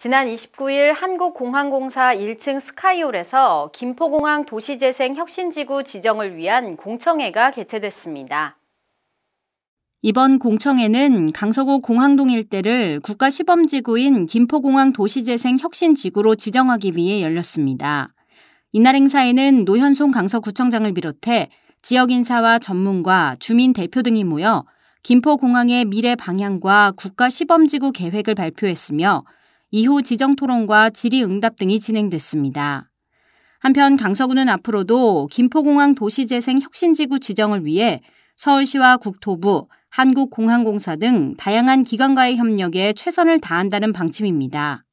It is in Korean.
지난 29일 한국공항공사 1층 스카이홀에서 김포공항 도시재생 혁신지구 지정을 위한 공청회가 개최됐습니다. 이번 공청회는 강서구 공항동 일대를 국가시범지구인 김포공항 도시재생 혁신지구로 지정하기 위해 열렸습니다. 이날 행사에는 노현송 강서구청장을 비롯해 지역인사와 전문가, 주민 대표 등이 모여 김포공항의 미래 방향과 국가시범지구 계획을 발표했으며 이후 지정 토론과 질의응답 등이 진행됐습니다. 한편 강서구는 앞으로도 김포공항 도시재생 혁신지구 지정을 위해 서울시와 국토부, 한국공항공사 등 다양한 기관과의 협력에 최선을 다한다는 방침입니다.